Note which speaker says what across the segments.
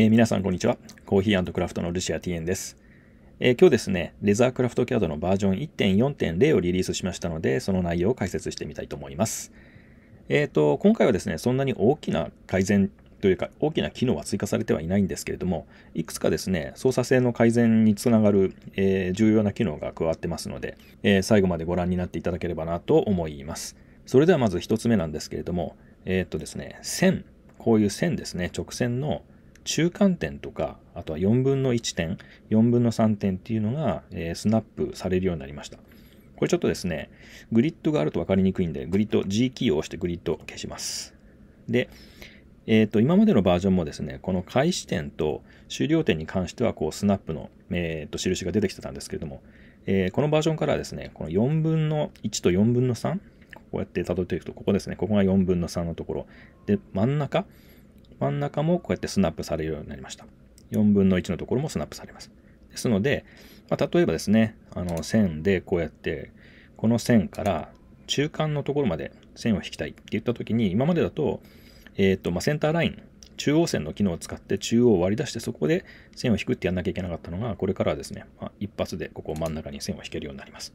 Speaker 1: えー、皆さんこんにちは。コーヒークラフトのルシア TN です、えー、今日ですね、レザークラフト CAD のバージョン1.4.0をリリースしましたので、その内容を解説してみたいと思います。えっ、ー、と、今回はですね、そんなに大きな改善というか、大きな機能は追加されてはいないんですけれども、いくつかですね、操作性の改善につながる、え重要な機能が加わってますので、え最後までご覧になっていただければなと思います。それではまず1つ目なんですけれども、えっとですね、線、こういう線ですね、直線の中間点とか、あとは4分の1点、4分の3点っていうのが、えー、スナップされるようになりました。これちょっとですね、グリッドがあると分かりにくいんで、グリッド G キーを押してグリッドを消します。で、えっ、ー、と、今までのバージョンもですね、この開始点と終了点に関しては、こう、スナップの、えっ、ー、と、印が出てきてたんですけれども、えー、このバージョンからはですね、この4分の1と4分の3、こうやって辿っていくと、ここですね、ここが4分の3のところ。で、真ん中、真ん中もこうやってスナップされるようになりました。4分の1のところもスナップされます。ですので、まあ、例えばですね、あの線でこうやって、この線から中間のところまで線を引きたいって言った時に、今までだと、えっ、ー、と、まあ、センターライン、中央線の機能を使って中央を割り出してそこで線を引くってやんなきゃいけなかったのが、これからはですね、まあ、一発でここ真ん中に線を引けるようになります。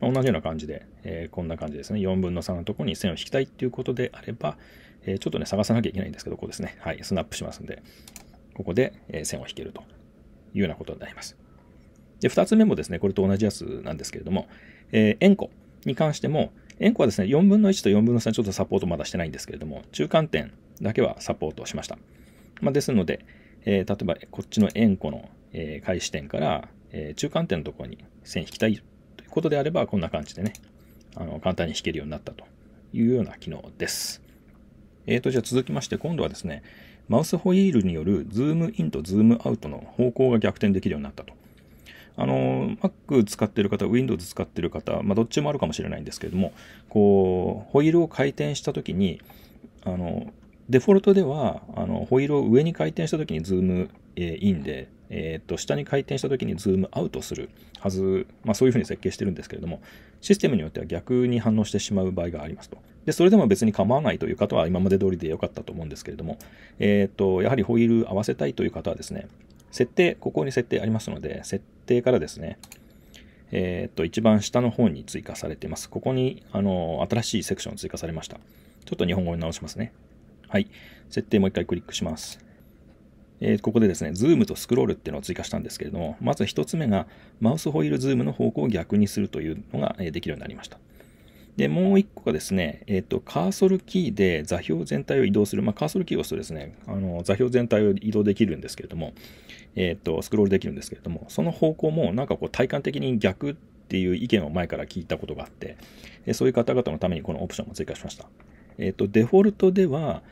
Speaker 1: ま同じような感じで、えー、こんな感じですね。4分の3のところに線を引きたいっていうことであれば、えちょっとね、探さなきゃいけないんですけど、ここですね。はい、スナップしますんで、ここで、え線を引けるというようなことになります。で、2つ目もですね、これと同じやつなんですけれども、え円弧に関しても、円弧はですね、4分の1と4分の3ちょっとサポートまだしてないんですけれども、中間点だけはサポートしました。まあ、ですので、え例えばこっちの円弧の、え開始点から、え中間点のところに線引きたいということであれば、こんな感じでね、あの簡単に引けるようになったというような機能です。えーと、じゃあ続きまして、今度はですね、マウスホイールによるズームインとズームアウトの方向が逆転できるようになったと。あの、Mac 使ってる方、Windows 使ってる方、まあ、どっちもあるかもしれないんですけれども、こう、ホイールを回転したときに、あの、デフォルトでは、あの、ホイールを上に回転したときにズーム、えインで、えっ、と、下に回転したときにズームアウトするはず、まあ、そういうふうに設計してるんですけれども、システムによっては逆に反応してしまう場合がありますと。で、それでも別に構わないという方は今まで通りで良かったと思うんですけれども、えっ、ー、と、やはりホイール合わせたいという方はですね、設定、ここに設定ありますので、設定からですね、えっ、ー、と、一番下の方に追加されています。ここに、あの、新しいセクション追加されました。ちょっと日本語に直しますね。はい。設定もう一回クリックします。えー、ここでですね、ズームとスクロールっていうのを追加したんですけれども、まず1つ目が、マウスホイールズームの方向を逆にするというのができるようになりました。で、もう一個がですね、えっ、ー、と、カーソルキーで座標全体を移動する。まあ、カーソルキーを押すとですね、あの、座標全体を移動できるんですけれども、えっ、ー、と、スクロールできるんですけれども、その方向もなんかこう体感的に逆っていう意見を前から聞いたことがあって、そういう方々のためにこのオプションも追加しました。えっ、ー、と、デフォルトでは、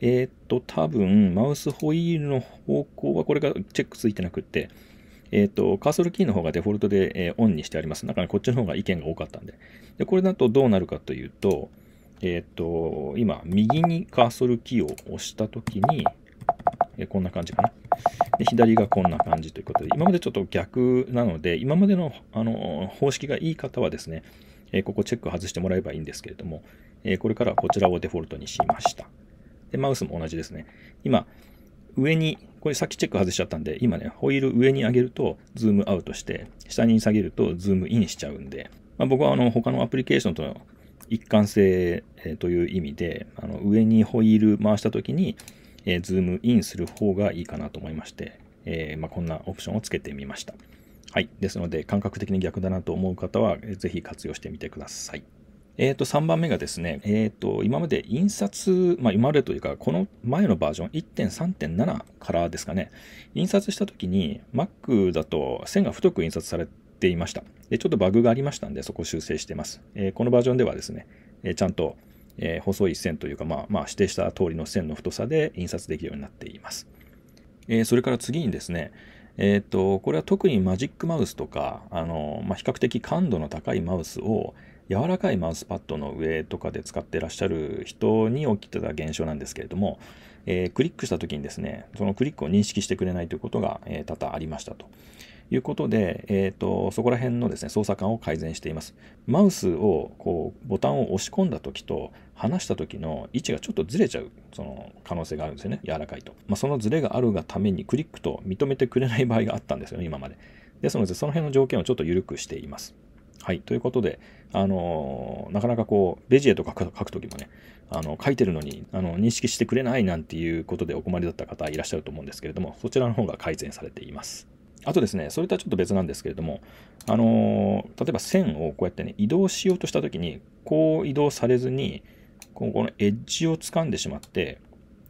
Speaker 1: えっ、と、多分、マウスホイールの方向はこれがチェックついてなくって、えっ、ー、と、カーソルキーの方がデフォルトで、えー、オンにしてあります。中かこっちの方が意見が多かったんで。で、これだとどうなるかというと、えっ、ー、と、今、右にカーソルキーを押したときに、えこんな感じかなで。左がこんな感じということで、今までちょっと逆なので、今までのあの方式がいい方はですね、えここチェック外してもらえばいいんですけれども、えこれからこちらをデフォルトにしました。で、マウスも同じですね。今、上にこれさっきチェック外しちゃったんで、今ね、ホイール上に上げるとズームアウトして、下に下げるとズームインしちゃうんで、まあ、僕はあの他のアプリケーションとの一貫性という意味で、あの上にホイール回した時に、えズームインする方がいいかなと思いまして、えー、まこんなオプションをつけてみました。はい。ですので、感覚的に逆だなと思う方は、ぜひ活用してみてください。えー、と3番目がですね、えー、と今まで印刷、まあ、今までというか、この前のバージョン1.3.7からですかね、印刷した時に Mac だと線が太く印刷されていました。でちょっとバグがありましたんで、そこを修正しています。えー、このバージョンではですね、えー、ちゃんと、えー、細い線というか、まあ、まあ、指定した通りの線の太さで印刷できるようになっています。えそれから次にですね、えーとこれは特にマジックマウスとかあの、まあ、比較的感度の高いマウスを、柔らかいマウスパッドの上とかで使ってらっしゃる人に起きてた現象なんですけれども、えー、クリックした時にですね、そのクリックを認識してくれないということが、えー、多々ありましたと。いうことで、えーと、そこら辺のですね操作感を改善しています。マウスをこうボタンを押し込んだ時と離した時の位置がちょっとずれちゃうその可能性があるんですよね柔らかいと。まあ、そのずれがあるがためにクリックと認めてくれない場合があったんですよね今まで。でそのその辺の条件をちょっと緩くしています。はい。ということで、あのなかなかこう、ベジエとか書くときもね、あの、書いてるのに、あの、認識してくれないなんていうことでお困りだった方いらっしゃると思うんですけれども、そちらの方が改善されています。あとですね、それとはちょっと別なんですけれども、あの例えば線をこうやってね、移動しようとしたときに、こう移動されずに、このエッジを掴んでしまって、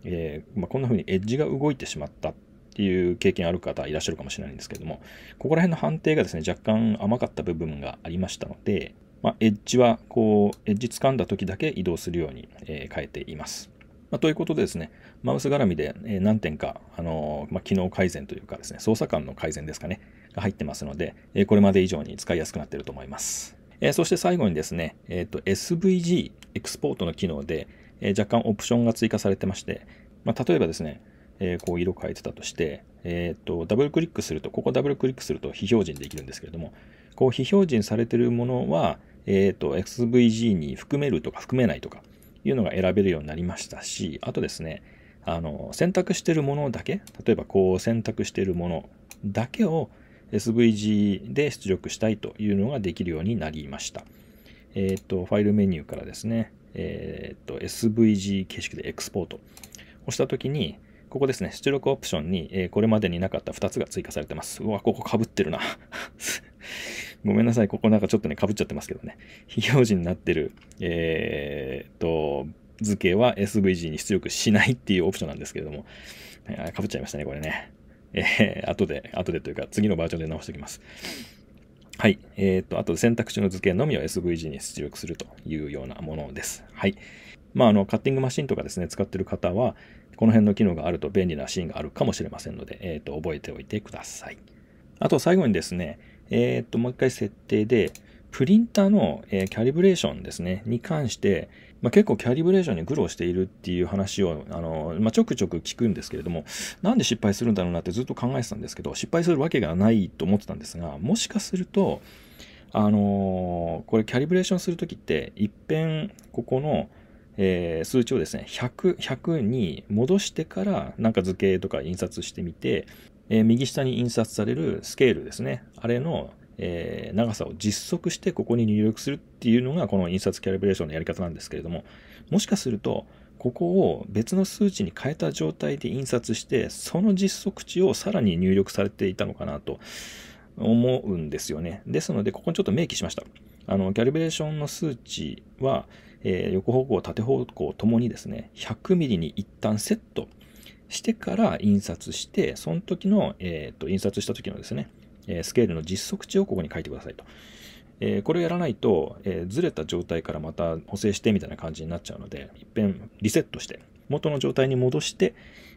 Speaker 1: えー、まあ、こんな風にエッジが動いてしまったっっていう経験ある方いらっしゃるかもしれないんですけれども、ここら辺の判定がですね、若干甘かった部分がありましたので、まあ、エッジは、こう、エッジ掴んだ時だけ移動するように、え変えています。まあ、ということでですね、マウス絡みで何点か、あのまあ、機能改善というかですね、操作感の改善ですかね、が入ってますので、これまで以上に使いやすくなっていると思います。えそして最後にですね、えーと、SVG エクスポートの機能で、え若干オプションが追加されてまして、まあ、例えばですね、えー、こう色変えてたとして、えっ、ー、と、ダブルクリックすると、ここダブルクリックすると非表示にできるんですけれども、こう非表示にされてるものは、えっ、ー、と、XVG に含めるとか含めないとかいうのが選べるようになりましたし、あとですね、あの、選択してるものだけ、例えばこう選択してるものだけを SVG で出力したいというのができるようになりました。えっ、ー、と、ファイルメニューからですね、えっ、ー、と、SVG 形式でエクスポートをしたときに、ここですね、出力オプションに、えー、これまでになかった2つが追加されてます。うわ、ここかぶってるな。ごめんなさい、ここなんかちょっとね、かぶっちゃってますけどね。非表示になってる、えー、と、図形は SVG に出力しないっていうオプションなんですけれども、かぶっちゃいましたね、これね。えー、後で、後でというか、次のバージョンで直しておきます。はい。えっ、ー、と、あと選択肢の図形のみを SVG に出力するというようなものです。はい。まあ、あの、カッティングマシンとかですね、使ってる方は、この辺の機能があると便利なシーンがあるかもしれませんので、えっ、ー、と、覚えておいてください。あと最後にですね、えっ、ー、と、もう一回設定で、プリンターの、えー、キャリブレーションですね、に関して、まあ、結構キャリブレーションに苦労しているっていう話を、あの、まあ、ちょくちょく聞くんですけれども、なんで失敗するんだろうなってずっと考えてたんですけど、失敗するわけがないと思ってたんですが、もしかすると、あのー、これキャリブレーションするときって、いっぺんここの、えー、数値をですね100、100に戻してからなんか図形とか印刷してみて、えー、右下に印刷されるスケールですね、あれの、えー、長さを実測してここに入力するっていうのがこの印刷キャリブレーションのやり方なんですけれども、もしかすると、ここを別の数値に変えた状態で印刷して、その実測値をさらに入力されていたのかなと思うんですよね。ですので、ここにちょっと明記しました。あの、キャリブレーションの数値は、えー、横方向、縦方向ともにですね、100mm に一旦セットしてから印刷して、その時の、えーと、印刷した時のですね、えスケールの実測値をここに書いてくださいと。えー、これをやらないと、えー、ずれた状態からまた補正してみたいな感じになっちゃうので、いっぺんリセットして、元の状態に戻して、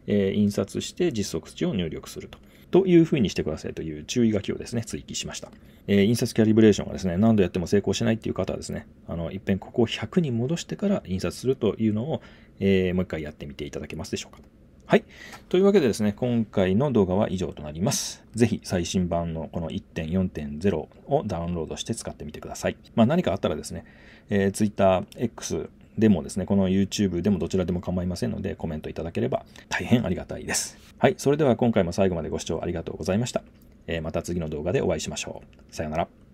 Speaker 1: えー、印刷して実測値を入力すると。というふうにしてくださいという注意書きをですね、追記しました。えー、印刷キャリブレーションはですね、何度やっても成功しないっていう方はですね、あの、一遍ここを100に戻してから印刷するというのを、えー、もう一回やってみていただけますでしょうか。はい。というわけでですね、今回の動画は以上となります。ぜひ最新版のこの1.4.0をダウンロードして使ってみてください。まあ何かあったらですね、えー、Twitter、X、でもですね、この YouTube でもどちらでも構いませんので、コメントいただければ大変ありがたいです。はい、それでは今回も最後までご視聴ありがとうございました。えー、また次の動画でお会いしましょう。さようなら。